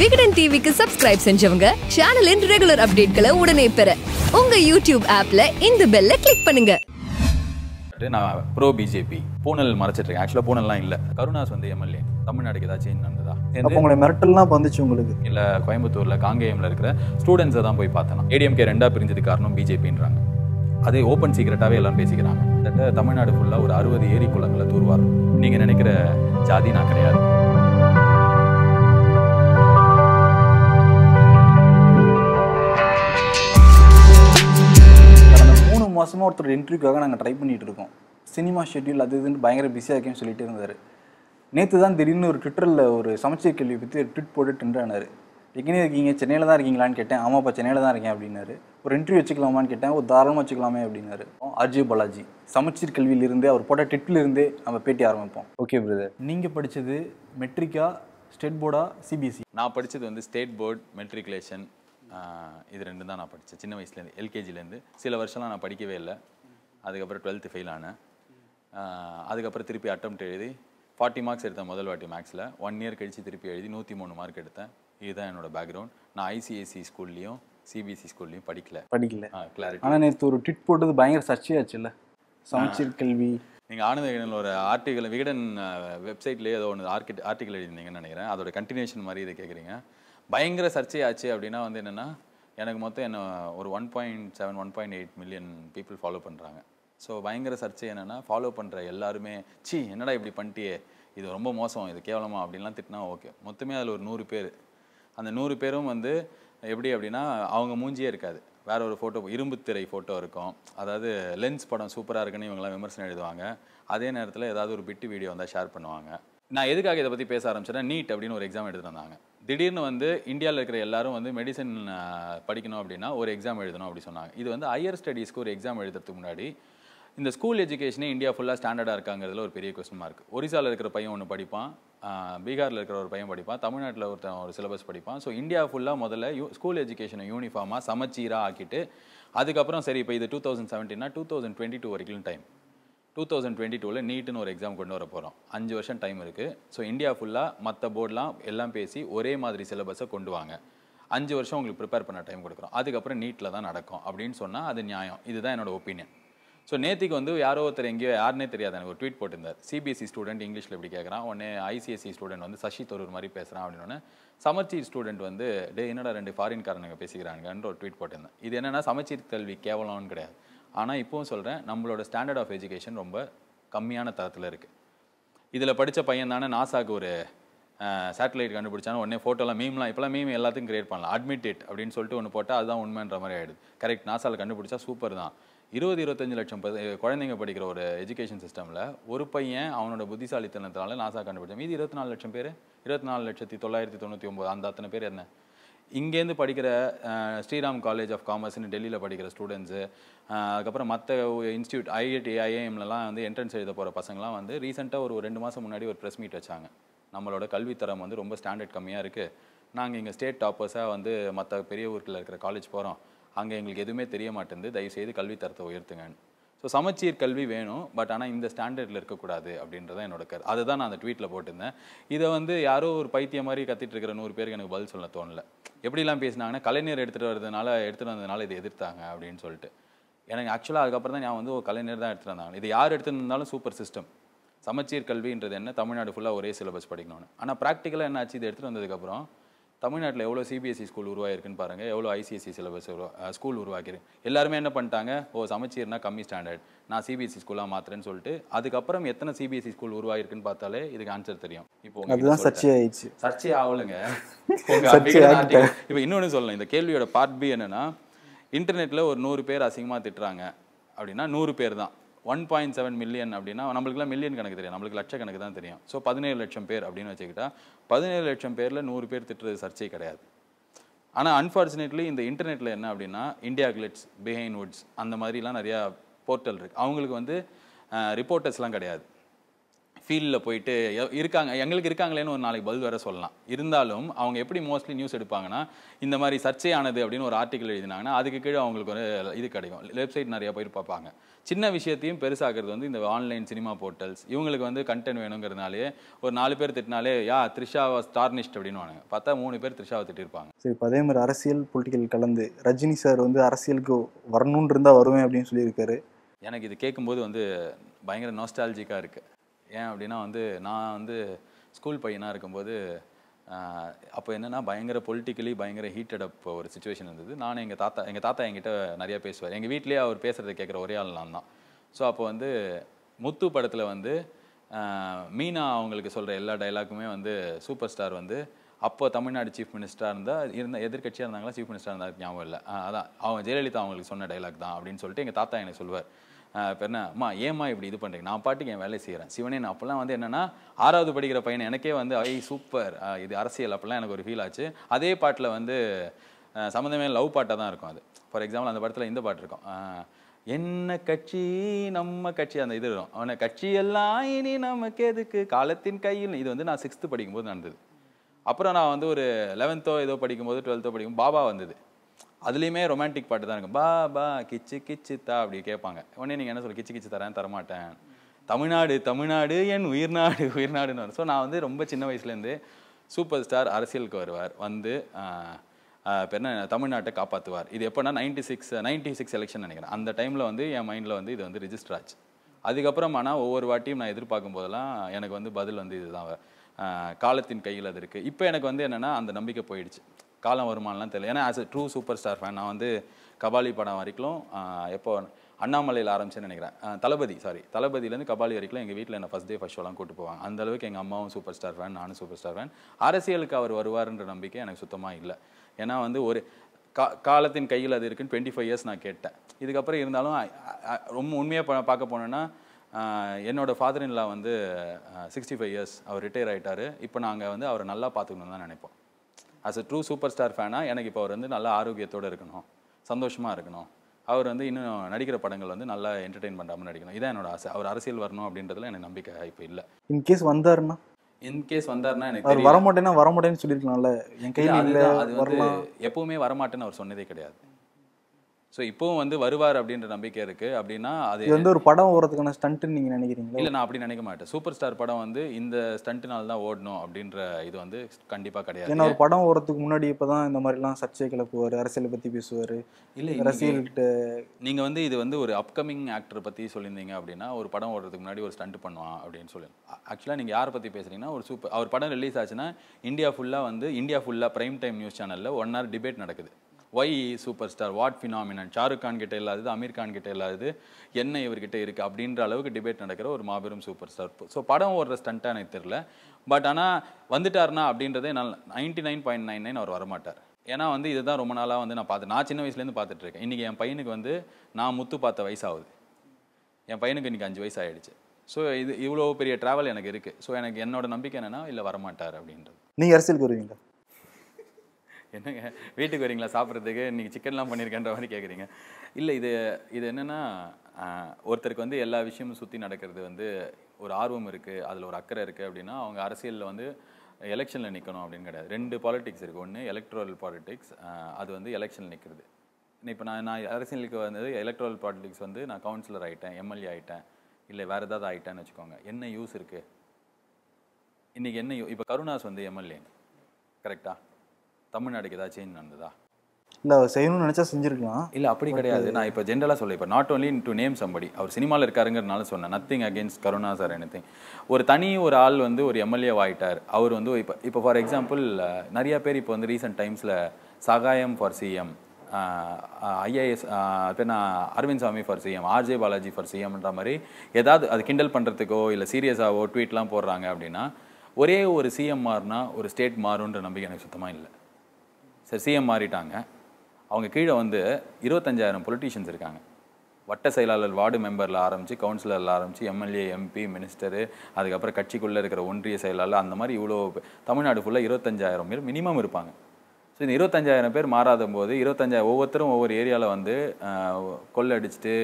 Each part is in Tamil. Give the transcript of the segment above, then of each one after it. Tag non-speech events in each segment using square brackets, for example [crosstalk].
விகடன் டிவிக்கு சப்ஸ்கிரைப் செஞ்சவங்க சேனலின் ரெகுலர் அப்டேட்களை உடனே பெற உங்க யூடியூப் ஆப்ல இந்த பெல்ல கிளிக் பண்ணுங்க நான் ப்ரோ பிஜேபி பூனல் மறைச்சிட்டு ஆக்சுவலா ஆக்சுவலாக பூனல்லாம் இல்லை கருணாஸ் வந்து எம்எல்ஏ தமிழ்நாடுக்கு ஏதாச்சும் சேஞ்ச் நடந்ததா உங்களை மிரட்டல்லாம் வந்துச்சு உங்களுக்கு இல்லை கோயம்புத்தூர்ல காங்கேயம்ல இருக்கிற ஸ்டூடெண்ட்ஸை தான் போய் பார்த்தேன் ஏடிஎம்கே ரெண்டா பிரிஞ்சது காரணம் பிஜேபின்றாங்க அதே ஓப்பன் சீக்ரெட்டாவே எல்லாம் பேசிக்கிறாங்க தமிழ்நாடு ஃபுல்லாக ஒரு அறுபது ஏரி குளங்களை தூர்வாரும் நீங்கள் நினைக்கிற ஜாதி நான் கிடையாது மாதமாக ஒருத்தர் இன்டர்வியூக்காக நாங்கள் ட்ரை பண்ணிகிட்டு இருக்கோம் சினிமா ஷெட்யூல் அது இதுன்னு பயங்கர பிஸியாக இருக்கேன்னு சொல்லிட்டு இருந்தார் நேற்று தான் திடீர்னு ஒரு ட்விட்டரில் ஒரு சமச்சீர் கேள்வி பற்றி ஒரு ட்விட் போட்டு ஆனார் எங்கேனே இருக்கீங்க சென்னையில் தான் இருக்கீங்களான்னு கேட்டேன் ஆமாப்பா சென்னையில் தான் இருக்கேன் அப்படின்னாரு ஒரு இன்டர்வியூ வச்சுக்கலாமான்னு கேட்டேன் ஒரு தாராளமாக வச்சுக்கலாமே அப்படின்னாரு அஜய் பாலாஜி சமச்சீர் கல்வியிலிருந்தே அவர் போட்ட ட்விட்டிலிருந்தே நம்ம பேட்டி ஆரம்பிப்போம் ஓகே பிரதர் நீங்கள் படித்தது மெட்ரிக்கா ஸ்டேட் போர்டா சிபிஎஸ்சி நான் படித்தது வந்து ஸ்டேட் போர்ட் மெட்ரிகுலேஷன் இது ரெண்டு தான் நான் படித்தேன் சின்ன வயசுலேருந்து எல்கேஜிலேருந்து சில வருஷம்லாம் நான் படிக்கவே இல்லை அதுக்கப்புறம் டுவெல்த்து ஃபெயில் ஆனேன் அதுக்கப்புறம் திருப்பி அட்டம் எழுதி ஃபார்ட்டி மார்க்ஸ் எடுத்தேன் முதல் வாட்டி மேக்ஸில் ஒன் இயர் கழித்து திருப்பி எழுதி நூற்றி மூணு மார்க் எடுத்தேன் இதுதான் என்னோடய பேக்ரவுண்ட் நான் ஐசிஐசி ஸ்கூல்லையும் சிபிஎஸ்சி ஸ்கூல்லையும் படிக்கல படிக்கல கிளாரிட்டி ஆனால் நேற்று ஒரு ட்விட் போட்டது பயங்கர இல்லை சமச்சீர் கல்வி நீங்கள் ஆனந்த விகடன் ஒரு ஆர்டிகல் விகடன் வெப்சைட்லேயே ஏதோ ஒன்று ஆர்கிட் ஆர்டிகல் எழுதிருந்தீங்கன்னு நினைக்கிறேன் அதோட கண்டினியூஷன் மாதிரி இதை கேட்குறீங்க பயங்கர சர்ச்சையாச்சு அப்படின்னா வந்து என்னென்னா எனக்கு மொத்தம் என்ன ஒரு one point seven one point eight million people follow பண்ணுறாங்க ஸோ பயங்கர சர்ச்சை என்னென்னா ஃபாலோ பண்ணுற எல்லாருமே சி என்னடா இப்படி பண்ணிட்டியே இது ரொம்ப மோசம் இது கேவலமா அப்படின்லாம் திட்டினா ஓகே மொத்தமே அதில் ஒரு நூறு பேர் அந்த நூறு பேரும் வந்து எப்படி அப்படின்னா அவங்க மூஞ்சியே இருக்காது வேற ஒரு ஃபோட்டோ இரும்பு திரை ஃபோட்டோ இருக்கும் அதாவது லென்ஸ் படம் சூப்பராக இருக்குன்னு இவங்கெல்லாம் விமர்சனம் எழுதுவாங்க அதே நேரத்தில் ஏதாவது ஒரு பிட்டு வீடியோ வந்தால் ஷேர் பண்ணுவாங்க நான் எதுக்காக இதை பற்றி பேச ஆரம்பிச்சேன்னா நீட் அப்படின்னு ஒரு எக்ஸாம் எடுத்துகிட்டு வந்தாங்க திடீர்னு வந்து இந்தியாவில் இருக்கிற எல்லாரும் வந்து மெடிசன் படிக்கணும் அப்படின்னா ஒரு எக்ஸாம் எழுதணும் அப்படி சொன்னாங்க இது வந்து ஹையர் ஸ்டடீஸ்க்கு ஒரு எக்ஸாம் எழுதுறதுக்கு முன்னாடி இந்த ஸ்கூல் எஜுகேஷனே இந்தியா ஃபுல்லாக ஸ்டாண்டர்டாக இருக்காங்கிறதுல ஒரு பெரிய கொஸ்டின் இருக்குது ஒரிசாவில் இருக்கிற பையன் ஒன்று படிப்பான் பீகாரில் இருக்கிற ஒரு பையன் படிப்பான் தமிழ்நாட்டில் ஒருத்தன் ஒரு சிலபஸ் படிப்பான் ஸோ இந்தியா ஃபுல்லாக முதல்ல யூ ஸ்கூல் எஜுகேஷனை யூனிஃபார்மாக சமச்சீராக ஆக்கிட்டு அதுக்கப்புறம் சரி இப்போ இது டூ தௌசண்ட் செவன்டீன்னா டூ தௌசண்ட் டுவெண்ட்டி டூ வரைக்கும் டைம் டூ தௌசண்ட் டுவெண்ட்டி டூவில் நீட்டுன்னு ஒரு எக்ஸாம் கொண்டு வர போகிறோம் அஞ்சு வருஷம் டைம் இருக்குது ஸோ இந்தியா ஃபுல்லாக மற்ற போர்டெலாம் எல்லாம் பேசி ஒரே மாதிரி சிலபஸை கொண்டு வாங்க அஞ்சு வருஷம் உங்களுக்கு ப்ரிப்பேர் பண்ண டைம் கொடுக்குறோம் அதுக்கப்புறம் நீட்டில் தான் நடக்கும் அப்படின்னு சொன்னால் அது நியாயம் இதுதான் என்னோட ஒப்பீனியன் ஸோ நேத்திக்கு வந்து யாரோ ஒருத்தர் எங்கேயோ யாருன்னே தெரியாது எனக்கு ஒரு ட்வீட் போட்டிருந்தார் சிபிஎஸ்சி e ஸ்டூடெண்ட் இங்கிலீஷில் இப்படி கேட்குறான் உடனே ஐசிஎஸ்சி ஸ்டூடெண்ட் e வந்து சசி தரூர் மாதிரி பேசுகிறான் அப்படின்னு சமச்சீர் ஸ்டூடெண்ட் வந்து டே என்னடா ரெண்டு ஃபாரின்காரனுங்க பேசிக்கிறானுங்கன்ற ஒரு ட்வீட் போட்டிருந்தேன் இது என்னென்னா சமச்சீர் கல்வி கேவலம்னு கிடையாது ஆனால் இப்போவும் சொல்கிறேன் நம்மளோட ஸ்டாண்டர்ட் ஆஃப் எஜுகேஷன் ரொம்ப கம்மியான தரத்தில் இருக்குது இதில் படித்த பையன் தானே நாசாக்கு ஒரு சேட்டலைட் கண்டுபிடிச்சானே உடனே ஃபோட்டோலாம் மீம்லாம் இப்போலாம் மீம் எல்லாத்தையும் கிரியேட் பண்ணலாம் அட்மிட்டட் அப்படின்னு சொல்லிட்டு ஒன்று போட்டால் அதுதான் உண்மைன்ற மாதிரி ஆகிடுது கரெக்ட் நாசாவில் கண்டுபிடிச்சா சூப்பர் தான் இருபது இருபத்தஞ்சு லட்சம் குழந்தைங்க படிக்கிற ஒரு எஜுகேஷன் சிஸ்டமில் ஒரு பையன் அவனோட புத்திசாலித்தனத்தினால நாசா கண்டுபிடிச்சான் மீதி இருபத்தி நாலு லட்சம் பேர் இருபத்தி நாலு லட்சத்தி தொள்ளாயிரத்தி தொண்ணூற்றி ஒம்பது அந்த அத்தனை பேர் என்ன இங்கேருந்து படிக்கிற ஸ்ரீராம் காலேஜ் ஆஃப் காமர்ஸ்னு டெல்லியில் படிக்கிற ஸ்டூடெண்ட்ஸு அதுக்கப்புறம் மற்ற இன்ஸ்டியூட் ஐஐடி ஐஏஎம்லாம் வந்து என்ட்ரன்ஸ் எழுத போகிற பசங்களாம் வந்து ரீசெண்டாக ஒரு ரெண்டு மாதம் முன்னாடி ஒரு ப்ரெஸ் மீட் வச்சாங்க நம்மளோட கல்வித்தரம் வந்து ரொம்ப ஸ்டாண்டர்ட் கம்மியாக இருக்குது நாங்கள் இங்கே ஸ்டேட் டாப்பர்ஸாக வந்து மற்ற பெரிய ஊர்களில் இருக்கிற காலேஜ் போகிறோம் அங்கே எங்களுக்கு எதுவுமே தெரிய மாட்டேங்குது தயவுசெய்து கல்வித்தரத்தை உயர்த்துங்கன்னு ஸோ சமச்சீர் கல்வி வேணும் பட் ஆனால் இந்த ஸ்டாண்டர்டில் இருக்கக்கூடாது அப்படின்றத என்னோட கரு அதை நான் அந்த ட்வீட்டில் போட்டிருந்தேன் இதை வந்து யாரோ ஒரு பைத்தியம் மாதிரி கத்திட்டு இருக்கிற நூறு பேருக்கு எனக்கு பதில் சொல்ல தோணல எப்படிலாம் பேசினாங்கன்னா கலைஞர் எடுத்துகிட்டு வரதுனால எடுத்துகிட்டு வந்ததுனால இதை எதிர்த்தாங்க அப்படின்னு சொல்லிட்டு எனக்கு ஆக்சுவலாக அதுக்கப்புறம் தான் நான் வந்து ஒரு கலைஞர் தான் எடுத்துகிட்டு வந்தாங்க இது யார் எடுத்துருந்தாலும் சூப்பர் சிஸ்டம் சமச்சீர் கல்வின்றது என்ன தமிழ்நாடு ஃபுல்லாக ஒரே சிலபஸ் படிக்கணும்னு ஆனால் ப்ராக்டிக்கலாக என்ன ஆச்சு இதை எடுத்துகிட்டு வந்ததுக்கப்புறம் தமிழ்நாட்டில் எவ்வளோ சிபிஎஸ்சி ஸ்கூல் e உருவாயிருக்குன்னு பாருங்கள் எவ்வளோ ஐசிஎஸ்சி சிலபஸ் e உருவா ஸ்கூல் உருவாக்கிருக்கு எல்லாருமே என்ன பண்ணிட்டாங்க ஓ சமச்சீர்னா கம்மி ஸ்டாண்டர்ட் நான் சிபிஎஸ்சி ஸ்கூலாக e மாத்திரேன்னு சொல்லிட்டு அதுக்கப்புறம் எத்தனை சிபிஎஸ்சி ஸ்கூல் உருவாயிருக்குன்னு பார்த்தாலே இதுக்கு ஆன்சர் தெரியும் இப்போ சர்ச்சை ஆயிடுச்சு சர்ச்சை ஆகலைங்க [laughs] இப்போ இன்னொன்று சொல்லணும் இந்த கேள்வியோட பார்ட் பி என்னென்னா இன்டர்நெட்டில் ஒரு நூறு பேர் அசிங்கமாக திட்டுறாங்க அப்படின்னா நூறு பேர் தான் ஒன் பாயிண்ட் செவன் மில்லியன் அப்படின்னா நம்மளுக்குலாம் மில்லியன் கணக்கு தெரியும் நம்மளுக்கு லட்ச கணக்கு தான் தெரியும் ஸோ பதினேழு லட்சம் பேர் அப்படின்னு வச்சுக்கிட்டா பதினேழு லட்சம் பேரில் நூறு பேர் திட்டுறது சர்ச்சை கிடையாது ஆனால் அன்ஃபார்ச்சுனேட்லி இந்த இன்டர்நெட்டில் என்ன அப்படின்னா இந்தியா கிளிட்ஸ் பிஹைன் வுட்ஸ் அந்த மாதிரிலாம் நிறையா போர்ட்டல் இருக்குது அவங்களுக்கு வந்து ரிப்போர்ட்டர்ஸ்லாம் கிடையாது ஃபீல்டில் போயிட்டு இருக்காங்க எங்களுக்கு இருக்காங்களேன்னு ஒரு நாளைக்கு பதில் வேற சொல்லலாம் இருந்தாலும் அவங்க எப்படி மோஸ்ட்லி நியூஸ் எடுப்பாங்கன்னா இந்த மாதிரி சர்ச்சை ஆனது அப்படின்னு ஒரு ஆர்டிக்கல் எழுதினாங்கன்னா அதுக்கு கீழே அவங்களுக்கு ஒரு இது கிடைக்கும் வெப்சைட் நிறையா போய் பார்ப்பாங்க சின்ன விஷயத்தையும் பெருசாகிறது வந்து இந்த ஆன்லைன் சினிமா போர்ட்டல்ஸ் இவங்களுக்கு வந்து கண்டென்ட் வேணுங்கிறதுனாலே ஒரு நாலு பேர் திட்டினாலே யா த்ரிஷாவை ஸ்டார்னிஸ்ட் அப்படின்னு பார்த்தா மூணு பேர் த்ரிஷாவை திட்டிருப்பாங்க சரி இப்போ அதே மாதிரி அரசியல் பொலிட்டிக்கல் கலந்து ரஜினி சார் வந்து அரசியலுக்கு வரணுன்னு இருந்தால் வருவேன் அப்படின்னு சொல்லியிருக்காரு எனக்கு இது கேட்கும்போது வந்து பயங்கர நோஸ்டாலஜிக்காக இருக்குது ஏன் அப்படின்னா வந்து நான் வந்து ஸ்கூல் பையனாக இருக்கும்போது அப்போ என்னென்னா பயங்கர பொலிட்டிக்கலி பயங்கர ஹீட்டட் அப் ஒரு சுச்சுவேஷன் இருந்தது நான் எங்கள் தாத்தா எங்கள் தாத்தா என்கிட்ட நிறையா பேசுவார் எங்கள் வீட்லேயே அவர் பேசுகிறத கேட்குற ஒரே ஆள் நான் தான் ஸோ அப்போ வந்து முத்து படத்தில் வந்து மீனா அவங்களுக்கு சொல்கிற எல்லா டைலாக்குமே வந்து சூப்பர் ஸ்டார் வந்து அப்போ தமிழ்நாடு சீஃப் மினிஸ்டராக இருந்தால் இருந்த எதிர்கட்சியாக இருந்தாங்களா சீஃப் மினிஸ்டராக இருந்தால் ஞாபகம் இல்லை அதான் அவங்க ஜெயலலிதா அவங்களுக்கு சொன்ன டைலாக் தான் அப்படின்னு சொல்லிட்டு எங்கள் தாத்தா எனக்கு சொல்வார் இப்போ அம்மா ஏம்மா இப்படி இது பண்ணுறீங்க நான் பாட்டுக்கு என் வேலையை செய்கிறேன் சிவனே நான் அப்போல்லாம் வந்து என்னென்னா ஆறாவது படிக்கிற பையன் எனக்கே வந்து ஐ சூப்பர் இது அரசியல் அப்போல்லாம் எனக்கு ஒரு ஃபீல் ஆச்சு அதே பாட்டில் வந்து சம்மந்தமே லவ் பாட்டாக தான் இருக்கும் அது ஃபார் எக்ஸாம்பிள் அந்த படத்தில் இந்த பாட்டு இருக்கும் என்ன கட்சி நம்ம கட்சி அந்த இது இருக்கும் அவனை கட்சி எல்லாம் இனி நமக்கு எதுக்கு காலத்தின் கையில் இது வந்து நான் சிக்ஸ்த்து படிக்கும்போது நடந்தது அப்புறம் நான் வந்து ஒரு லெவன்த்தோ ஏதோ படிக்கும்போது டுவெல்த்தோ படிக்கும் பாபா வந்தது அதுலேயுமே ரொமான்டிக் பாட்டு தான் இருக்கும் பா பா கிச்சு கிச்சு தா அப்படி கேட்பாங்க உடனே நீங்கள் என்ன சொல்லு கிச்சு கிச்சு தரேன் தரமாட்டேன் தமிழ்நாடு தமிழ்நாடு என் உயிர்நாடு [laughs] உயிர்நாடுன்னு வரும் ஸோ நான் வந்து ரொம்ப சின்ன வயசுலேருந்து சூப்பர் ஸ்டார் அரசியலுக்கு வருவார் வந்து என்ன தமிழ்நாட்டை காப்பாற்றுவார் இது எப்படின்னா ninety six ninety six election நினைக்கிறேன் அந்த டைமில் வந்து என் மைண்டில் வந்து இது வந்து ரிஜிஸ்டர் ஆச்சு அதுக்கப்புறம் ஆனால் ஒவ்வொரு வாட்டியும் நான் எதிர்பார்க்கும் போதெல்லாம் எனக்கு வந்து பதில் வந்து இதுதான் காலத்தின் கையில் அது இருக்குது இப்போ எனக்கு வந்து என்னென்னா அந்த நம்பிக்கை போயிடுச்சு காலம் வருமானலாம் தெரியல ஏன்னா as a true super star fan நான் வந்து கபாலி படம் வரைக்கும் எப்போ அண்ணாமலையில் ஆரம்பிச்சேன்னு நினைக்கிறேன் தளபதி சாரி தளபதியிலேருந்து கபாலி வரைக்கும் எங்கள் வீட்டில் என்ன ஃபஸ்ட் டே ஃபஸ்ட் ஷோலாம் கூட்டு போவாங்க அந்தளவுக்கு எங்கள் அம்மாவும் சூப்பர் ஸ்டார் ஃபேன் நானும் சூப்பர் ஸ்டார் ஃபேன் அரசியலுக்கு அவர் வருவார்ன்ற நம்பிக்கை எனக்கு சுத்தமாக இல்லை ஏன்னா வந்து ஒரு கா காலத்தின் கையில் அது இருக்குன்னு டுவெண்ட்டி ஃபைவ் இயர்ஸ் நான் கேட்டேன் இதுக்கப்புறம் இருந்தாலும் ரொம்ப உண்மையாக பார்க்க போனேன்னா என்னோடய ஃபாதர் இன்லா வந்து சிக்ஸ்டி ஃபைவ் இயர்ஸ் அவர் ரிட்டையர் ஆகிட்டார் இப்போ நாங்கள் வந்து அவரை நல்லா பார்த்துக்கணும் தான் நினைப்போம் as a true super star ஃபேனாக எனக்கு இப்போ அவர் வந்து நல்லா ஆரோக்கியத்தோடு இருக்கணும் சந்தோஷமாக இருக்கணும் அவர் வந்து இன்னும் நடிக்கிற படங்கள் வந்து நல்லா என்டர்டெயின் பண்ணாமல் நடிக்கணும் இதான் என்னோட ஆசை அவர் அரசியல் வரணும் அப்படின்றதுல எனக்கு நம்பிக்கை இப்போ இல்லை இன்கேஸ் வந்தாருன்னா இன்கேஸ் வந்தாருன்னா எனக்கு வர மாட்டேன்னா வர மாட்டேன்னு சொல்லியிருக்கலாம்ல என் கையில் அது வந்து எப்பவுமே வரமாட்டேன்னு அவர் சொன்னதே கிடையாது ஸோ இப்போவும் வந்து வருவார் அப்படின்ற நம்பிக்கை இருக்குது அப்படின்னா அது வந்து ஒரு படம் ஓடுறதுக்கான ஸ்டண்ட்டுன்னு நீங்கள் நினைக்கிறீங்க இல்லை நான் அப்படி நினைக்க மாட்டேன் சூப்பர் ஸ்டார் படம் வந்து இந்த ஸ்டண்ட்டுனால தான் ஓடணும் அப்படின்ற இது வந்து கண்டிப்பாக கிடையாது ஏன்னா ஒரு படம் ஓடுறதுக்கு முன்னாடி இப்போ தான் இந்த மாதிரிலாம் சர்ச்சை கிளப்புவார் அரசியலை பற்றி பேசுவார் இல்லை அரசியல் நீங்கள் வந்து இது வந்து ஒரு அப்கமிங் ஆக்டர் பற்றி சொல்லியிருந்தீங்க அப்படின்னா ஒரு படம் ஓடுறதுக்கு முன்னாடி ஒரு ஸ்டண்ட் பண்ணுவான் அப்படின்னு சொல்லி ஆக்சுவலாக நீங்கள் யாரை பற்றி பேசுகிறீங்கன்னா ஒரு சூப்பர் அவர் படம் ரிலீஸ் ஆச்சுன்னா இந்தியா ஃபுல்லாக வந்து இந்தியா ஃபுல்லாக ப்ரைம் டைம் நியூஸ் சேனலில் ஒன் ஹவர் டிபேட் நடக்குது why super star what phenomenon Shahrukh Khan கிட்ட இல்லாதது அமீர் கான் கிட்ட இல்லாதது என்ன இவர்கிட்ட இருக்குது அப்படின்ற அளவுக்கு டிபேட் நடக்கிற ஒரு மாபெரும் சூப்பர் ஸ்டார் ஸோ படம் ஓடுற ஸ்டண்ட்டாக எனக்கு தெரில பட் ஆனால் வந்துட்டார்னா அப்படின்றதே நான் ninety nine point nine nine அவர் வரமாட்டார் ஏன்னா வந்து இதுதான் ரொம்ப நாளாக வந்து நான் பார்த்து நான் சின்ன வயசுலேருந்து பார்த்துட்ருக்கேன் இன்றைக்கி என் பையனுக்கு வந்து நான் முத்து பார்த்த வயசாகுது என் பையனுக்கு இன்றைக்கி அஞ்சு வயசு ஆகிடுச்சு ஸோ இது இவ்வளோ பெரிய ட்ராவல் எனக்கு இருக்குது ஸோ எனக்கு என்னோட நம்பிக்கை என்னென்னா இல்லை வரமாட்டார் அப்படின்றது நீங்கள் அரசியல் வருவீங்களா என்னங்க வீட்டுக்கு வரீங்களா சாப்பிட்றதுக்கு இன்றைக்கி சிக்கன்லாம் பண்ணியிருக்கேன்ற மாதிரி கேட்குறீங்க இல்லை இது இது என்னென்னா ஒருத்தருக்கு வந்து எல்லா விஷயமும் சுற்றி நடக்கிறது வந்து ஒரு ஆர்வம் இருக்குது அதில் ஒரு அக்கறை இருக்குது அப்படின்னா அவங்க அரசியலில் வந்து எலெக்ஷனில் நிற்கணும் அப்படின்னு கிடையாது ரெண்டு பாலிட்டிக்ஸ் இருக்குது ஒன்று எலக்ட்ரல் பாலிட்டிக்ஸ் அது வந்து எலெக்ஷனில் நிற்கிறது இப்போ நான் நான் அரசியலுக்கு வந்தது எலக்ட்ரல் பாலிட்டிக்ஸ் வந்து நான் கவுன்சிலர் ஆகிட்டேன் எம்எல்ஏ ஆகிட்டேன் இல்லை வேறு ஏதாவது ஆகிட்டேன்னு வச்சுக்கோங்க என்ன யூஸ் இருக்குது இன்றைக்கி என்ன யூ இப்போ கருணாஸ் வந்து எம்எல்ஏ கரெக்டாக தமிழ்நாடுக்கு ஏதாவது சேஞ்ச் நடந்ததா இல்லை செய்யணும்னு நினச்சா செஞ்சுருக்கலாம் இல்லை அப்படி கிடையாது நான் இப்போ ஜென்ரலாக சொல்ல இப்போ not only to name somebody அவர் சினிமாவில் இருக்காருங்கிறனால சொன்னேன் nothing against Karuna sir anything ஒரு தனி ஒரு ஆள் வந்து ஒரு எம்எல்ஏ ஆகிட்டார் அவர் வந்து இப்போ இப்போ ஃபார் எக்ஸாம்பிள் நிறையா பேர் இப்போ வந்து ரீசெண்ட் டைம்ஸில் சகாயம் ஃபார் சிஎம் ஐஏஎஸ் பேர் நான் Arvind Swamy for CM RJ Balaji for சிஎம்ன்ற மாதிரி ஏதாவது அது கிண்டல் பண்ணுறதுக்கோ இல்லை சீரியஸாகவோ ட்வீட்லாம் போடுறாங்க அப்படின்னா ஒரே ஒரு சிஎம் மாறினா ஒரு ஸ்டேட் மாறுன்ற நம்பிக்கை எனக்கு சுத்தமாக இல்லை சரி சிஎம் மாறிட்டாங்க அவங்க கீழே வந்து இருபத்தஞ்சாயிரம் பொலிட்டீஷியன்ஸ் இருக்காங்க வட்ட செயலாளர் வார்டு மெம்பரில் ஆரம்பித்து கவுன்சிலரில் ஆரம்பித்து எம்எல்ஏ எம்பி மினிஸ்டரு அதுக்கப்புறம் கட்சிக்குள்ளே இருக்கிற ஒன்றிய செயலாளர் அந்த மாதிரி இவ்வளோ தமிழ்நாடு ஃபுல்லாக இருபத்தஞ்சாயிரம் பேர் மினிமம் இருப்பாங்க ஸோ இந்த இருபத்தஞ்சாயிரம் பேர் மாறாத போது இருபத்தஞ்சாயிரம் ஒவ்வொருத்தரும் ஒவ்வொரு ஏரியாவில் வந்து கொள்ளை அடிச்சுட்டு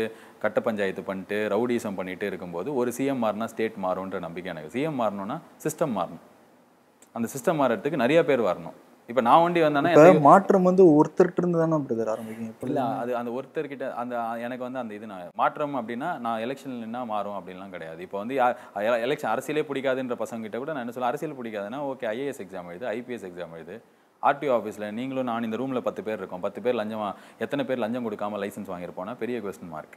கட்ட பஞ்சாயத்து பண்ணிட்டு ரவுடிசம் பண்ணிகிட்டு இருக்கும்போது ஒரு சிஎம் மாறினா ஸ்டேட் மாறும்ன்ற நம்பிக்கை எனக்கு சிஎம் மாறணும்னா சிஸ்டம் மாறணும் அந்த சிஸ்டம் மாறுறதுக்கு நிறைய பேர் வரணும் இப்போ நான் வண்டி வந்தேன்னா மாற்றம் வந்து ஒருத்தர்கிட்ட இருந்து தானே பிரதர் ஆரம்பிக்கும் இல்லை அது அந்த ஒருத்தர்கிட்ட அந்த எனக்கு வந்து அந்த இது நான் மாற்றம் அப்படின்னா நான் எலெக்ஷன் நின்னா மாறும் அப்படின்லாம் கிடையாது இப்போ வந்து எலெக்ஷன் அரசியலே பிடிக்காதுன்ற பசங்க கிட்ட கூட நான் என்ன சொல்ல அரசியல் பிடிக்காதுன்னா ஓகே ஐஏஎஸ் எக்ஸாம் எழுது ஐபிஎஸ் எக்ஸாம் எழுது ஆர்டிஓ ஆஃபீஸில் நீங்களும் நான் இந்த ரூமில் பத்து பேர் இருக்கோம் பத்து பேர் லஞ்சம் எத்தனை பேர் லஞ்சம் கொடுக்காம லைசன்ஸ் வாங்கியிருப்போம்னா பெரிய கொஸ்டின் மார்க்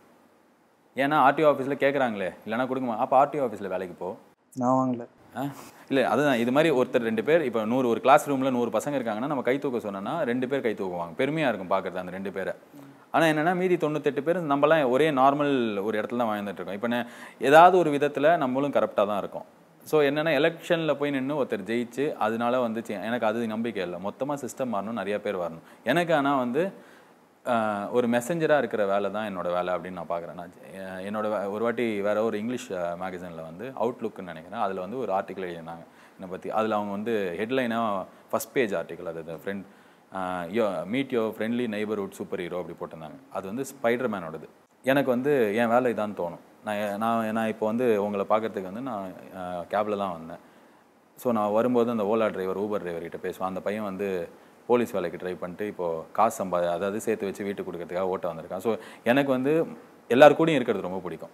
ஏன்னா ஆர்டிஓ ஆஃபீஸில் கேட்குறாங்களே இல்லைனா கொடுக்குமா அப்போ ஆர்டிஓ ஆஃபீஸில் வேலைக்கு போ நான் வாங்கலை இல்லை அதுதான் இது மாதிரி ஒருத்தர் ரெண்டு பேர் இப்போ நூறு ஒரு கிளாஸ் ரூமில் நூறு பசங்க இருக்காங்கன்னா நம்ம கை தூக்க சொன்னால் ரெண்டு பேர் கை தூக்குவாங்க பெருமையாக இருக்கும் பார்க்குறது அந்த ரெண்டு பேரை ஆனால் என்னென்னா மீதி தொண்ணூத்தெட்டு பேர் நம்மளாம் ஒரே நார்மல் ஒரு இடத்துல தான் இருக்கோம் இப்போ ஏதாவது ஒரு விதத்தில் நம்மளும் கரெக்டாக தான் இருக்கும் ஸோ என்னென்னா எலெக்ஷனில் போய் நின்று ஒருத்தர் ஜெயிச்சு அதனால வந்துச்சு எனக்கு அது நம்பிக்கை இல்லை மொத்தமாக சிஸ்டம் மாறணும் நிறையா பேர் வரணும் எனக்கு ஆனால் வந்து ஒரு மெசஞ்சராக இருக்கிற வேலை தான் என்னோடய வேலை அப்படின்னு நான் பார்க்குறேன் நான் என்னோட ஒரு வாட்டி வேறு ஒரு இங்கிலீஷ் மேகசினில் வந்து அவுட்லுக்குன்னு நினைக்கிறேன் அதில் வந்து ஒரு ஆர்டிக்கல் எழுதினாங்க என்னை பற்றி அதில் அவங்க வந்து ஹெட்லைனாக ஃபஸ்ட் பேஜ் ஆர்டிக்கல் அது friend your meet your friendly neighbourhood superhero அப்படி போட்டிருந்தாங்க அது வந்து ஸ்பைடர் மேனோடது எனக்கு வந்து என் வேலை இதான்னு தோணும் நான் நான் நான் இப்போ வந்து உங்களை பார்க்குறதுக்கு வந்து நான் கேபில் தான் வந்தேன் ஸோ நான் வரும்போது அந்த ஓலா டிரைவர் ஊபர் டிரைவர்கிட்ட பேசுவேன் அந்த பையன் வந்து போலீஸ் வேலைக்கு ட்ரை பண்ணிட்டு இப்போது காசு சம்பாதி அதாவது சேர்த்து வச்சு வீட்டுக்கு கொடுக்கறதுக்காக ஓட்ட வந்திருக்கான் ஸோ எனக்கு வந்து எல்லாரு கூடயும் இருக்கிறது ரொம்ப பிடிக்கும்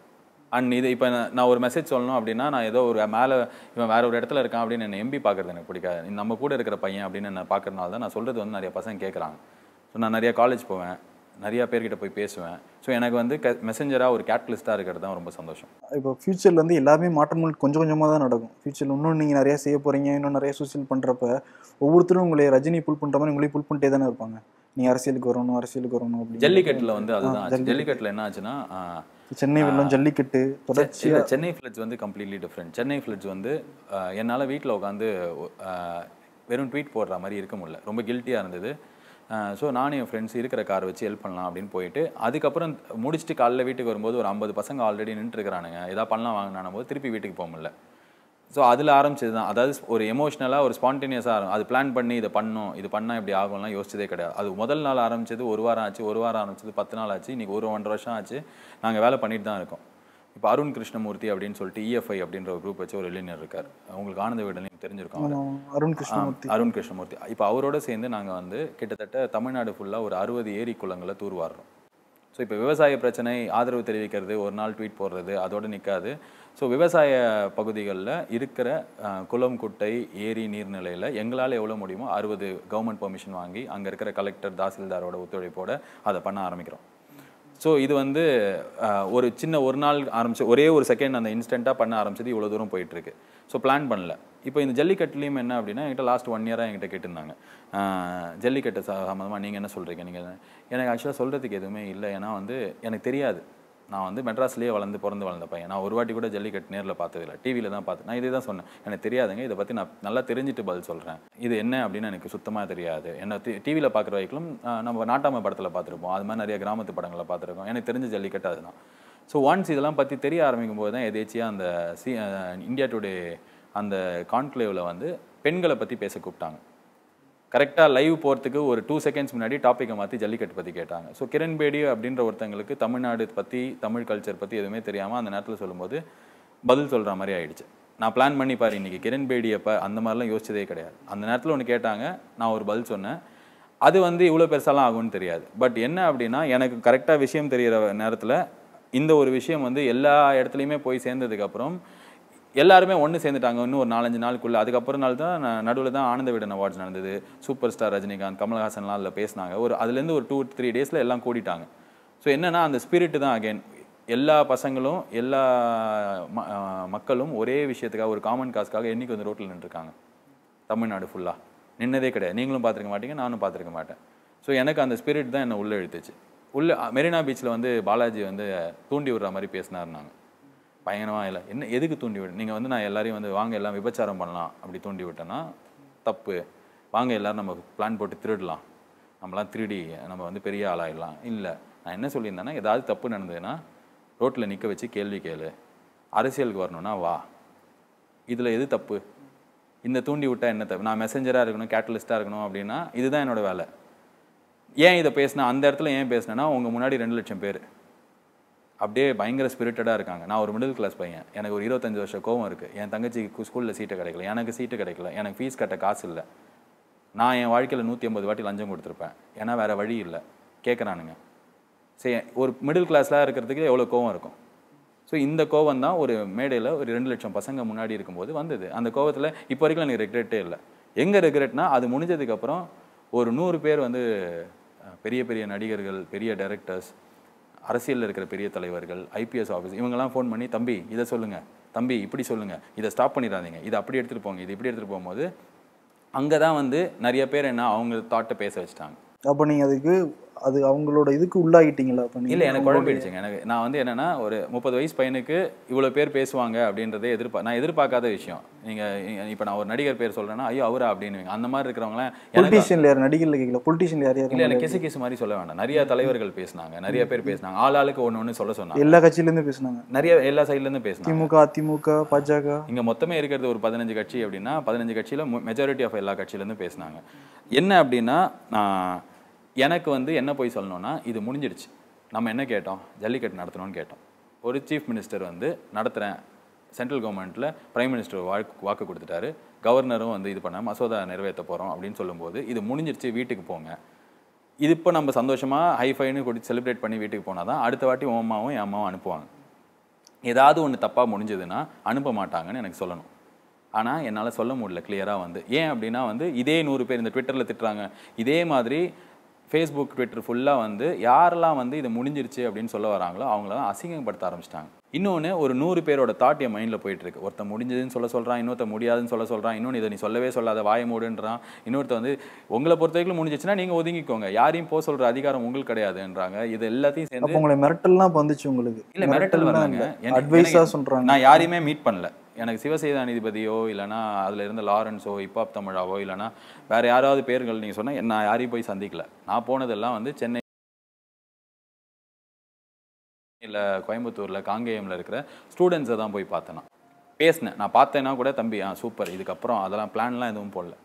அண்ட் இது இப்போ நான் ஒரு மெசேஜ் சொல்லணும் அப்படின்னா நான் ஏதோ ஒரு மேலே இவன் வேறு ஒரு இடத்துல இருக்கான் அப்படின்னு என்னை எம்பி பார்க்குறது எனக்கு பிடிக்காது நம்ம கூட இருக்கிற பையன் அப்படின்னு என்ன பார்க்குறதுனால தான் நான் சொல்கிறது வந்து நிறைய பசங்க கேட்குறாங்க ஸோ நான் நிறைய காலேஜ் போவேன் நிறையா பேர்கிட்ட போய் பேசுவேன் ஸோ எனக்கு வந்து க மெசஞ்சராக ஒரு கேட்டலிஸ்ட்டாக இருக்கிறது தான் ரொம்ப சந்தோஷம் இப்போ ஃபியூச்சரில் வந்து எல்லாமே மாற்றங்கள் கொஞ்சம் கொஞ்சமாக தான் நடக்கும் ஃபியூச்சரில் இன்னும் நீங்கள் நிறைய செய்ய போகிறீங்க இன்னும் நிறைய சோசியல் பண்ணுறப்ப ஒவ்வொருத்தரும் உங்களை ரஜினி புல் பண்ணுற மாதிரி உங்களையும் புல் பண்ணிட்டே தானே இருப்பாங்க நீ அரசியலுக்கு வரணும் அரசியலுக்கு வரணும் அப்படி ஜல்லிக்கட்டில் வந்து அதுதான் ஜல்லிக்கட்டில் என்ன ஆச்சுன்னா சென்னை வெள்ளம் ஜல்லிக்கட்டு தொடர்ச்சி சென்னை ஃப்ளட்ஸ் வந்து கம்ப்ளீட்லி டிஃப்ரெண்ட் சென்னை ஃப்ளட்ஸ் வந்து என்னால் வீட்டில் உட்காந்து வெறும் ட்வீட் போடுற மாதிரி இருக்க முடியல ரொம்ப கில்ட்டியாக இருந்தது ஸோ நானும் என் ஃப்ரெண்ட்ஸ் இருக்கிற கார் வச்சு ஹெல்ப் பண்ணலாம் அப்படின்னு போயிட்டு அதுக்கப்புறம் முடிச்சுட்டு காலைல வீட்டுக்கு வரும்போது ஒரு ஐம்பது பசங்க ஆல்ரெடி நின்றுட்டுருக்கிறானுங்க ஏதாவது பண்ணலாம் வாங்கினான போது திருப்பி வீட்டுக்கு போக முடியல ஸோ அதில் ஆரம்பிச்சது தான் அதாவது ஒரு எமோஷ்னலாக ஒரு ஸ்பான்டேனியஸாக ஆரம்பி அது பிளான் பண்ணி இதை பண்ணணும் இது பண்ணால் இப்படி ஆகும்லாம் யோசிச்சதே கிடையாது அது முதல் நாள் ஆரம்பிச்சது ஒரு வாரம் ஆச்சு ஒரு வாரம் ஆரம்பிச்சது பத்து நாள் ஆச்சு இன்றைக்கி ஒரு ஒன்றரை வருஷம் ஆச்சு நாங்கள் வேலை பண்ணிட்டு தான் இருக்கோம் இப்போ அருண் கிருஷ்ணமூர்த்தி அப்படின்னு சொல்லிட்டு இஎஃப்ஐ e அப்படின்ற ஒரு குரூப் வச்சு ஒரு இளைஞர் இருக்கார் உங்களுக்கு ஆனந்த வீடு நீங்கள் தெரிஞ்சிருக்கோம் அருண் கிருஷ்ணமூர்த்தி அருண் கிருஷ்ணமூர்த்தி இப்போ அவரோட சேர்ந்து நாங்கள் வந்து கிட்டத்தட்ட தமிழ்நாடு ஃபுல்லாக ஒரு அறுபது ஏரி குளங்களை தூர்வாடுறோம் ஸோ இப்போ விவசாய பிரச்சனை ஆதரவு தெரிவிக்கிறது ஒரு நாள் ட்வீட் போடுறது அதோடு நிற்காது ஸோ விவசாய பகுதிகளில் இருக்கிற குளம் குட்டை ஏரி நீர்நிலையில் எங்களால் எவ்வளோ முடியுமோ அறுபது கவர்மெண்ட் பெர்மிஷன் வாங்கி அங்கே இருக்கிற கலெக்டர் தாசில்தாரோட ஒத்துழைப்போடு அதை பண்ண ஆரம்பிக்கிறோம் ஸோ இது வந்து ஒரு சின்ன ஒரு நாள் ஆரம்பிச்சு ஒரே ஒரு செகண்ட் அந்த இன்ஸ்டண்ட்டாக பண்ண ஆரம்பிச்சது இவ்வளோ தூரம் போயிட்டுருக்கு ஸோ பிளான் பண்ணல இப்போ இந்த ஜல்லிக்கட்டுலேயும் என்ன அப்படின்னா என்கிட்ட லாஸ்ட் ஒன் இயராக என்கிட்ட கேட்டிருந்தாங்க ஜல்லிக்கட்டு சம்மந்தமாக நீங்கள் என்ன சொல்கிறீங்க நீங்கள் எனக்கு ஆக்சுவலாக சொல்கிறதுக்கு எதுவுமே இல்லை ஏன்னா வந்து எனக்கு தெரியாது நான் வந்து மெட்ராஸ்லேயே வளர்ந்து பிறந்து வளர்ந்த பையன் நான் ஒரு வாட்டி கூட ஜல்லிக்கட்டு நேரில் இல்லை டிவியில் தான் பார்த்தேன் நான் இதே தான் சொன்னேன் எனக்கு தெரியாதுங்க இதை பற்றி நான் நல்லா தெரிஞ்சுட்டு பதில் சொல்கிறேன் இது என்ன அப்படின்னு எனக்கு சுத்தமாக தெரியாது என்ன டிவியில் பார்க்குற வரைக்கும் நம்ம நாட்டாமை படத்தில் பார்த்துருப்போம் அது மாதிரி நிறைய கிராமத்து படங்களில் பார்த்துருக்கோம் எனக்கு தெரிஞ்ச ஜல்லிக்கட்டு அதுதான் ஸோ ஒன்ஸ் இதெல்லாம் பற்றி தெரிய ஆரம்பிக்கும் போது தான் எதேச்சியாக அந்த சி இந்தியா டுடே அந்த கான்க்ளேவில் வந்து பெண்களை பற்றி பேச கூப்பிட்டாங்க கரெக்டாக லைவ் போகிறதுக்கு ஒரு டூ செகண்ட்ஸ் முன்னாடி டாப்பிக்கை மாற்றி ஜல்லிக்கட்டு பற்றி கேட்டாங்க ஸோ கிரண் பேடி அப்படின்ற ஒருத்தங்களுக்கு தமிழ்நாடு பற்றி தமிழ் கல்ச்சர் பற்றி எதுவுமே தெரியாமல் அந்த நேரத்தில் சொல்லும்போது பதில் சொல்கிற மாதிரி ஆயிடுச்சு நான் பிளான் பண்ணி பாரு இன்றைக்கி கிரண் பேடியை அந்த மாதிரிலாம் யோசிச்சதே கிடையாது அந்த நேரத்தில் ஒன்று கேட்டாங்க நான் ஒரு பதில் சொன்னேன் அது வந்து இவ்வளோ பெருசாலாம் ஆகும்னு தெரியாது பட் என்ன அப்படின்னா எனக்கு கரெக்டாக விஷயம் தெரிகிற நேரத்தில் இந்த ஒரு விஷயம் வந்து எல்லா இடத்துலையுமே போய் சேர்ந்ததுக்கப்புறம் எல்லாருமே ஒன்று சேர்ந்துட்டாங்க இன்னும் ஒரு நாலஞ்சு நாளுக்குள்ளே அதுக்கப்புறம் நாள் தான் நடுவில் தான் ஆனந்த விடன் அவார்ட்ஸ் நடந்தது சூப்பர் ஸ்டார் ரஜினிகாந்த் கமல்ஹாசன்லாம் அதில் பேசினாங்க ஒரு அதுலேருந்து ஒரு டூ த்ரீ டேஸில் எல்லாம் கூடிட்டாங்க ஸோ என்னென்னா அந்த ஸ்பிரிட்டு தான் அகெயின் எல்லா பசங்களும் எல்லா மக்களும் ஒரே விஷயத்துக்காக ஒரு காமன் காஸ்க்காக என்றைக்கு வந்து ரோட்டில் நின்றுருக்காங்க தமிழ்நாடு ஃபுல்லாக நின்னதே கிடையாது நீங்களும் பார்த்துருக்க மாட்டீங்க நானும் பார்த்துருக்க மாட்டேன் ஸோ எனக்கு அந்த ஸ்பிரிட் தான் என்னை உள்ளே இழுத்துச்சு உள்ளே மெரினா பீச்சில் வந்து பாலாஜி வந்து தூண்டி விடுற மாதிரி பேசினாருனாங்க பயங்கரமாக இல்லை என்ன எதுக்கு தூண்டி விட நீங்கள் வந்து நான் எல்லாரையும் வந்து வாங்க எல்லாம் விபச்சாரம் பண்ணலாம் அப்படி தூண்டி விட்டேன்னா தப்பு வாங்க எல்லோரும் நம்ம பிளான் போட்டு திருடலாம் நம்மளாம் திருடி நம்ம வந்து பெரிய ஆளாயிடலாம் இல்லை நான் என்ன சொல்லியிருந்தேன்னா ஏதாவது தப்பு நடந்ததுன்னா ரோட்டில் நிற்க வச்சு கேள்வி கேளு அரசியலுக்கு வரணும்னா வா இதில் எது தப்பு இந்த தூண்டி விட்டால் என்ன தப்பு நான் மெசஞ்சராக இருக்கணும் கேட்டலிஸ்ட்டாக இருக்கணும் அப்படின்னா இதுதான் என்னோடய வேலை ஏன் இதை பேசினா அந்த இடத்துல ஏன் பேசினேன்னா உங்கள் முன்னாடி ரெண்டு லட்சம் பேர் அப்படியே பயங்கர ஸ்பிரிட்டடாக இருக்காங்க நான் ஒரு மிடில் கிளாஸ் பையன் எனக்கு ஒரு இருபத்தஞ்சி வருஷம் கோவம் இருக்குது என் தங்கச்சிக்கு ஸ்கூலில் சீட்டு கிடைக்கல எனக்கு சீட்டு கிடைக்கல எனக்கு ஃபீஸ் கட்ட காசு இல்லை நான் என் வாழ்க்கையில் நூற்றி ஐம்பது வாட்டி லஞ்சம் கொடுத்துருப்பேன் ஏன்னா வேறு வழி இல்லை கேட்குறானுங்க சரி ஒரு மிடில் கிளாஸ்லாம் இருக்கிறதுக்கு எவ்வளோ கோவம் இருக்கும் ஸோ இந்த கோவம் தான் ஒரு மேடையில் ஒரு ரெண்டு லட்சம் பசங்க முன்னாடி இருக்கும்போது வந்தது அந்த கோவத்தில் இப்போ வரைக்கும் எனக்கு ரெக்ரெட்டே இல்லை எங்கே ரெக்ரெட்னா அது முடிஞ்சதுக்கப்புறம் ஒரு நூறு பேர் வந்து பெரிய பெரிய நடிகர்கள் பெரிய டைரக்டர்ஸ் அரசியலில் இருக்கிற பெரிய தலைவர்கள் ஐபிஎஸ் ஆஃபீஸ் இவங்கெல்லாம் ஃபோன் பண்ணி தம்பி இதை சொல்லுங்கள் தம்பி இப்படி சொல்லுங்கள் இதை ஸ்டாப் பண்ணிடாதீங்க இதை அப்படி எடுத்துகிட்டு போங்க இது இப்படி எடுத்துகிட்டு போகும்போது அங்கே தான் வந்து நிறைய பேர் என்ன அவங்க தாட்டை பேச வச்சுட்டாங்க அப்போ நீங்கள் அதுக்கு அது அவங்களோட இதுக்கு உள்ளாகிட்டீங்களா இல்லை எனக்கு குழம்பிடுச்சுங்க எனக்கு நான் வந்து என்னென்னா ஒரு முப்பது வயசு பையனுக்கு இவ்வளோ பேர் பேசுவாங்க அப்படின்றதே எதிர்பார்க்க நான் எதிர்பார்க்காத விஷயம் நீங்கள் இப்போ நான் ஒரு நடிகர் பேர் சொல்கிறேன்னா ஐயோ அவரா அப்படின்னு அந்த மாதிரி இருக்கிறவங்களாம் பொலிட்டிஷியன் யார் நடிகர்கள் கேட்கல பொலிட்டிஷியன் யார் யார் இல்லை கிசு கிசு மாதிரி சொல்ல வேண்டாம் நிறைய தலைவர்கள் பேசினாங்க நிறைய பேர் பேசினாங்க ஆள் ஆளுக்கு ஒன்று ஒன்று சொல்ல சொன்னாங்க எல்லா கட்சியிலேருந்து பேசினாங்க நிறைய எல்லா சைட்லேருந்து பேசினாங்க திமுக அதிமுக பாஜக இங்கே மொத்தமே இருக்கிறது ஒரு பதினஞ்சு கட்சி அப்படின்னா பதினஞ்சு கட்சியில் மெஜாரிட்டி ஆஃப் எல்லா கட்சியிலேருந்து பேசினாங்க என்ன அப்படின்னா எனக்கு வந்து என்ன போய் சொல்லணும்னா இது முடிஞ்சிடுச்சு நம்ம என்ன கேட்டோம் ஜல்லிக்கட்டு நடத்தணும்னு கேட்டோம் ஒரு சீஃப் மினிஸ்டர் வந்து நடத்துகிறேன் சென்ட்ரல் கவர்மெண்ட்டில் ப்ரைம் மினிஸ்டர் வாக்கு வாக்கு கொடுத்துட்டாரு கவர்னரும் வந்து இது பண்ண மசோதா நிறைவேற்ற போகிறோம் அப்படின்னு சொல்லும்போது இது முடிஞ்சிருச்சு வீட்டுக்கு போங்க இது இப்போ நம்ம சந்தோஷமாக ஹைஃபைன்னு கொடுத்து செலிப்ரேட் பண்ணி வீட்டுக்கு போனால் தான் அடுத்த வாட்டி உன் அம்மாவும் என் அம்மாவும் அனுப்புவாங்க ஏதாவது ஒன்று தப்பாக முடிஞ்சதுன்னா அனுப்ப மாட்டாங்கன்னு எனக்கு சொல்லணும் ஆனால் என்னால் சொல்ல முடியல கிளியராக வந்து ஏன் அப்படின்னா வந்து இதே நூறு பேர் இந்த ட்விட்டரில் திட்டுறாங்க இதே மாதிரி ஃபேஸ்புக் ட்விட்டர் ஃபுல்லாக வந்து யாரெல்லாம் வந்து இது முடிஞ்சிருச்சு அப்படின்னு சொல்ல வராங்களோ அவங்கள அசிங்கப்படுத்த ஆரம்பிச்சிட்டாங்க இன்னொன்று ஒரு நூறு பேரோட தாட் என் மைண்டில் போயிட்டுருக்கு ஒருத்த முடிஞ்சதுன்னு சொல்ல சொல்கிறான் இன்னொருத்த முடியாதுன்னு சொல்ல சொல்கிறான் இன்னொன்று இதை நீ சொல்லவே சொல்லாத வாய மூடுன்றான் இன்னொருத்த வந்து உங்களை பொறுத்த வரைக்கும் முடிஞ்சிச்சுன்னா நீங்கள் ஒதுங்கிக்கோங்க யாரையும் போக சொல்கிற அதிகாரம் உங்களுக்கு கிடையாதுன்றாங்க இது எல்லாத்தையும் சேர்ந்து உங்களை மிரட்டல்லாம் வந்துச்சு உங்களுக்கு இல்லை மிரட்டல் வராங்க அட்வைஸாக சொல்கிறாங்க நான் யாரையுமே மீட் பண்ணல எனக்கு சிவசேதா நீதிபதியோ இல்லைனா அதில் இருந்த லாரன்ஸோ இப்பாப் தமிழாவோ இல்லைனா வேறு யாராவது பேர்கள் நீங்கள் சொன்னால் நான் யாரையும் போய் சந்திக்கல நான் போனதெல்லாம் வந்து சென்னை இல்லை கோயம்புத்தூரில் காங்கேயமில் இருக்கிற ஸ்டூடெண்ட்ஸை தான் போய் பார்த்தேன் பேசினேன் நான் பார்த்தேன்னா கூட தம்பி ஆ சூப்பர் இதுக்கப்புறம் அதெல்லாம் பிளான்லாம் எதுவும் போடல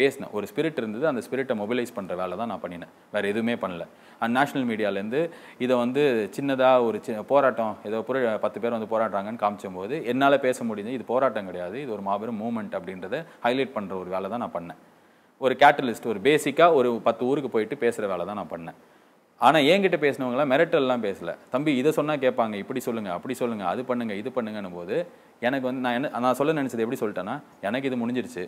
பேசினேன் ஒரு ஸ்பிரிட் இருந்தது அந்த ஸ்பிரிட்டை மொபிலைஸ் பண்ணுற வேலை தான் நான் பண்ணினேன் வேறு எதுவுமே பண்ணல அண்ட் நேஷ்னல் மீடியாவிலேருந்து இதை வந்து சின்னதாக ஒரு சி போராட்டம் ஏதோ புற பத்து பேர் வந்து போராடுறாங்கன்னு காமிச்சும்போது என்னால் பேச முடியுது இது போராட்டம் கிடையாது இது ஒரு மாபெரும் மூமெண்ட் அப்படின்றத ஹைலைட் பண்ணுற ஒரு வேலை தான் நான் பண்ணேன் ஒரு கேட்டலிஸ்ட் ஒரு பேசிக்காக ஒரு பத்து ஊருக்கு போயிட்டு பேசுகிற வேலை தான் நான் பண்ணேன் ஆனால் என்கிட்ட பேசினவங்களாம் மிரட்டல்லாம் பேசலை தம்பி இதை சொன்னால் கேட்பாங்க இப்படி சொல்லுங்கள் அப்படி சொல்லுங்கள் அது பண்ணுங்கள் இது பண்ணுங்கன்னு போது எனக்கு வந்து நான் என்ன நான் சொல்ல நினச்சது எப்படி சொல்லிட்டேன்னா எனக்கு இது முடிஞ்சிருச்சு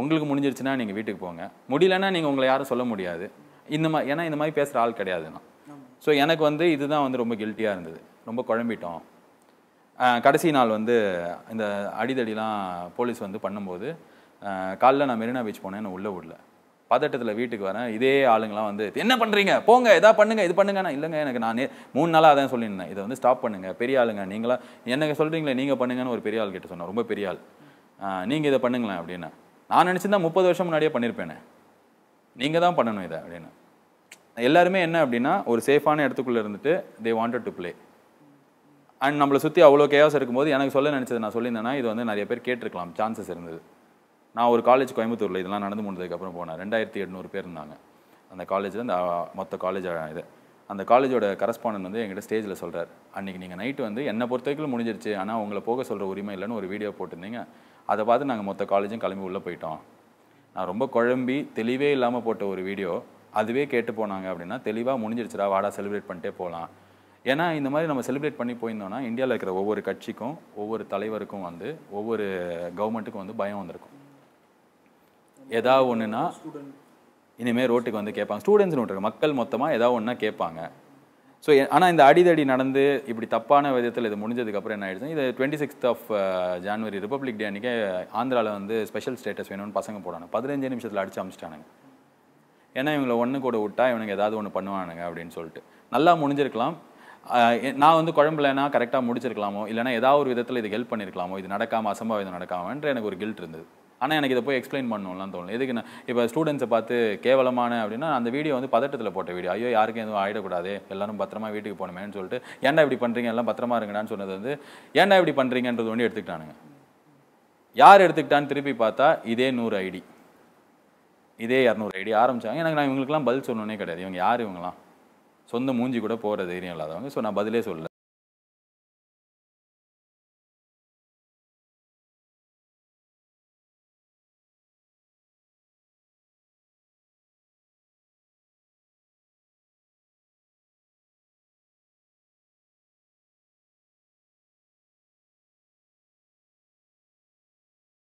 உங்களுக்கு முடிஞ்சிருச்சுன்னா நீங்கள் வீட்டுக்கு போங்க முடியலன்னா நீங்கள் உங்களை யாரும் சொல்ல முடியாது இந்த மாதிரி ஏன்னா இந்த மாதிரி பேசுகிற ஆள் கிடையாது நான் ஸோ எனக்கு வந்து இதுதான் வந்து ரொம்ப கில்ட்டியாக இருந்தது ரொம்ப குழம்பிட்டோம் கடைசி நாள் வந்து இந்த அடிதடிலாம் போலீஸ் வந்து பண்ணும்போது காலைல நான் மெரினா பீச் போனேன் உள்ளே விடல பதட்டத்தில் வீட்டுக்கு வரேன் இதே ஆளுங்களாம் வந்து என்ன பண்ணுறீங்க போங்க எதா பண்ணுங்கள் இது பண்ணுங்க நான் இல்லைங்க எனக்கு நான் மூணு நாளாக அதான் சொல்லியிருந்தேன் இதை வந்து ஸ்டாப் பண்ணுங்கள் பெரிய ஆளுங்க நீங்களாம் எனக்கு சொல்கிறீங்களே நீங்கள் பண்ணுங்கன்னு ஒரு பெரிய ஆள் கிட்ட சொன்னேன் ரொம்ப பெரிய ஆள் நீங்கள் இதை பண்ணுங்களேன் அப்படின்னு நான் நினச்சிருந்தா முப்பது வருஷம் முன்னாடியே பண்ணியிருப்பேனே நீங்கள் தான் பண்ணணும் இதை அப்படின்னு எல்லாருமே என்ன அப்படின்னா ஒரு சேஃபான இடத்துக்குள்ளே இருந்துட்டு they wanted to play and நம்மளை சுற்றி அவ்வளோ கேஸ் இருக்கும்போது எனக்கு சொல்ல நினச்சது நான் சொல்லியிருந்தேன்னா இது வந்து நிறைய பேர் கேட்டிருக்கலாம் சான்சஸ் இருந்தது நான் ஒரு காலேஜ் கோயம்புத்தூரில் இதெல்லாம் நடந்து முடிஞ்சதுக்கப்புறம் போனேன் ரெண்டாயிரத்தி எட்நூறு பேர் இருந்தாங்க அந்த காலேஜில் அந்த மொத்த காலேஜ் இது அந்த காலேஜோட கரஸ்பாண்ட் வந்து எங்கிட்ட ஸ்டேஜில் சொல்கிறார் அன்றைக்கி நீங்கள் நைட்டு வந்து என்னை பொறுத்த வரைக்கும் முடிஞ்சிருச்சு ஆனால் உங்களை போக சொல்கிற உரிமை இல்லைன்னு ஒரு வீடியோ போட்டிருந்தீங்க அதை பார்த்து நாங்கள் மொத்த காலேஜும் கிளம்பி உள்ளே போயிட்டோம் நான் ரொம்ப குழம்பி தெளிவே இல்லாமல் போட்ட ஒரு வீடியோ அதுவே கேட்டு போனாங்க அப்படின்னா தெளிவாக முடிஞ்சிருச்சுடா வாடா செலிப்ரேட் பண்ணிட்டே போகலாம் ஏன்னா இந்த மாதிரி நம்ம செலிப்ரேட் பண்ணி போயிருந்தோம்னா இந்தியாவில் இருக்கிற ஒவ்வொரு கட்சிக்கும் ஒவ்வொரு தலைவருக்கும் வந்து ஒவ்வொரு கவர்மெண்ட்டுக்கும் வந்து பயம் வந்திருக்கும் ஏதாவது ஒன்றுனா இனிமேல் ரோட்டுக்கு வந்து கேட்பாங்க ஸ்டூடெண்ட்ஸ் ரோட்டு மக்கள் மொத்தமாக ஏதாவது ஒன்றா கேட்பாங்க ஸோ ஆனால் இந்த அடிதடி நடந்து இப்படி தப்பான விதத்தில் இது முடிஞ்சதுக்கப்புறம் என்ன ஆயிடுச்சு இது twenty sixth of January republic day அன்றைக்கி ஆந்திராவில் வந்து ஸ்பெஷல் ஸ்டேட்டஸ் வேணும்னு பசங்க போடானுங்க பதினஞ்சு நிமிஷத்தில் அடிச்சு அமிச்சிட்டானுங்க ஏன்னா இவங்களை ஒன்று கூட விட்டா இவனுக்கு ஏதாவது ஒன்று பண்ணுவானுங்க அப்படின்னு சொல்லிட்டு நல்லா முடிஞ்சிருக்கலாம் நான் வந்து குழம்புலனா கரெக்டாக முடிச்சிருக்கலாமோ இல்லைனா ஏதாவது ஒரு விதத்தில் இது ஹெல்ப் பண்ணியிருக்கலாமோ இது நடக்காமல் அசம்பாவிதம் நடக்காமன்ற எனக்கு ஒரு கில்ட் இருந்தது ஆனால் எனக்கு இதை போய் எக்ஸ்பிளைன் பண்ணணும்லாம் தோணும் எதுக்கு நான் இப்போ ஸ்டூடெண்ட்ஸை பார்த்து கேவலமான அப்படின்னா அந்த வீடியோ வந்து பதட்டத்தில் போட்ட வீடியோ ஐயோ யாருக்கும் எதுவும் ஆகிடக்கூடாது எல்லாரும் பத்திரமா வீட்டுக்கு போகணுமேனு சொல்லிட்டு ஏன்டா இப்படி பண்ணுறீங்க எல்லாம் பத்திரமா இருங்கடான்னு சொன்னது வந்து ஏன்டா இப்படி பண்ணுறீங்கன்றது ஒன்று எடுத்துக்கிட்டானுங்க யார் எடுத்துக்கிட்டான்னு திருப்பி பார்த்தா இதே நூறு ஐடி இதே இரநூறு ஐடி ஆரம்பித்தாங்க எனக்கு நான் இவங்களுக்குலாம் பதில் சொல்லணுன்னே கிடையாது இவங்க யார் இவங்களாம் சொந்த மூஞ்சி கூட போகிற தைரியம் இல்லாதவங்க ஸோ நான் பதிலே சொல்லலை